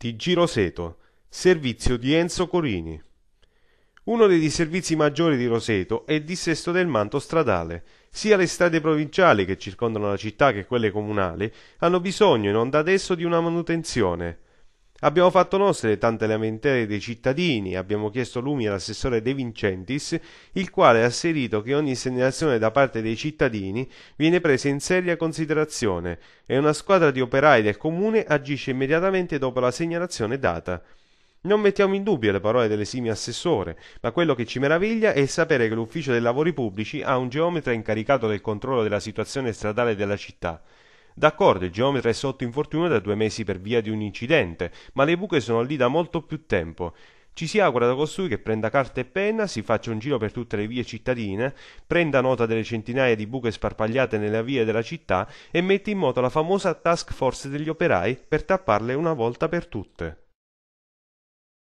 di Giroseto, servizio di Enzo Corini. Uno dei servizi maggiori di Roseto è il dissesto del manto stradale. Sia le strade provinciali che circondano la città che quelle comunali hanno bisogno in onda adesso di una manutenzione. Abbiamo fatto nostre tante lamentele dei cittadini, abbiamo chiesto lumi all'assessore De Vincentis, il quale ha asserito che ogni segnalazione da parte dei cittadini viene presa in seria considerazione e una squadra di operai del comune agisce immediatamente dopo la segnalazione data. Non mettiamo in dubbio le parole dell'esimio assessore, ma quello che ci meraviglia è sapere che l'ufficio dei lavori pubblici ha un geometra incaricato del controllo della situazione stradale della città D'accordo, il geometra è sotto infortunio da due mesi per via di un incidente, ma le buche sono lì da molto più tempo. Ci si augura da costui che prenda carta e penna, si faccia un giro per tutte le vie cittadine, prenda nota delle centinaia di buche sparpagliate nelle vie della città e mette in moto la famosa task force degli operai per tapparle una volta per tutte.